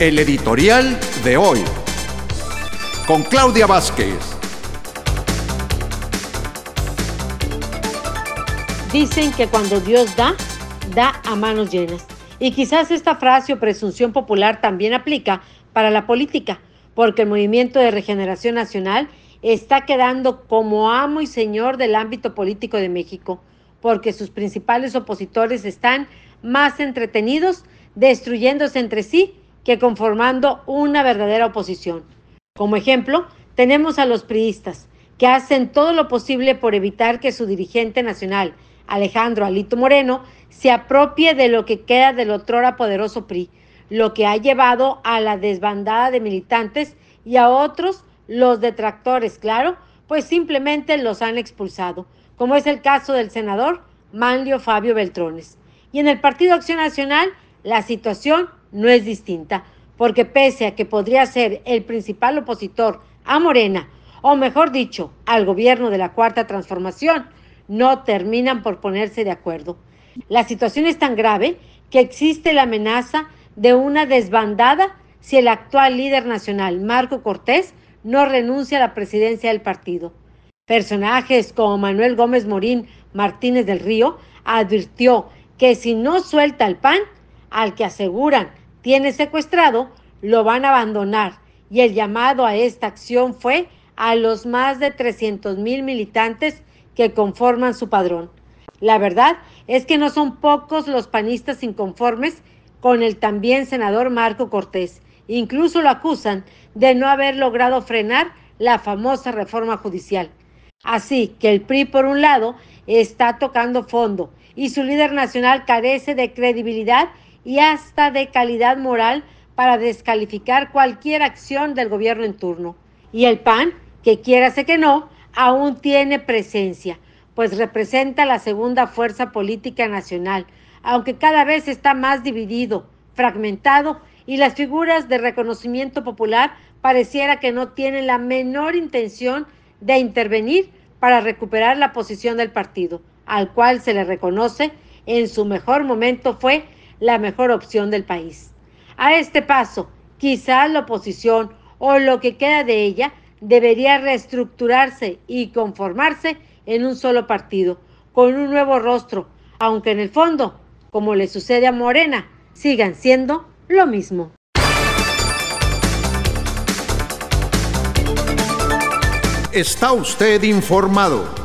El editorial de hoy. Con Claudia Vázquez. Dicen que cuando Dios da, da a manos llenas. Y quizás esta frase o presunción popular también aplica para la política, porque el movimiento de regeneración nacional está quedando como amo y señor del ámbito político de México, porque sus principales opositores están más entretenidos destruyéndose entre sí que conformando una verdadera oposición. Como ejemplo, tenemos a los priistas, que hacen todo lo posible por evitar que su dirigente nacional, Alejandro Alito Moreno, se apropie de lo que queda del otrora poderoso PRI, lo que ha llevado a la desbandada de militantes y a otros, los detractores, claro, pues simplemente los han expulsado, como es el caso del senador Manlio Fabio Beltrones. Y en el Partido Acción Nacional, la situación no es distinta, porque pese a que podría ser el principal opositor a Morena, o mejor dicho, al gobierno de la Cuarta Transformación, no terminan por ponerse de acuerdo. La situación es tan grave que existe la amenaza de una desbandada si el actual líder nacional, Marco Cortés, no renuncia a la presidencia del partido. Personajes como Manuel Gómez Morín Martínez del Río advirtió que si no suelta el pan, al que aseguran tiene secuestrado, lo van a abandonar. Y el llamado a esta acción fue a los más de 300 mil militantes que conforman su padrón. La verdad es que no son pocos los panistas inconformes con el también senador Marco Cortés. Incluso lo acusan de no haber logrado frenar la famosa reforma judicial. Así que el PRI, por un lado, está tocando fondo y su líder nacional carece de credibilidad y hasta de calidad moral para descalificar cualquier acción del gobierno en turno. Y el PAN, que quiérase que no, aún tiene presencia, pues representa la segunda fuerza política nacional, aunque cada vez está más dividido, fragmentado y las figuras de reconocimiento popular pareciera que no tienen la menor intención de intervenir para recuperar la posición del partido, al cual se le reconoce en su mejor momento fue la mejor opción del país. A este paso, quizás la oposición o lo que queda de ella debería reestructurarse y conformarse en un solo partido, con un nuevo rostro, aunque en el fondo, como le sucede a Morena, sigan siendo lo mismo. Está usted informado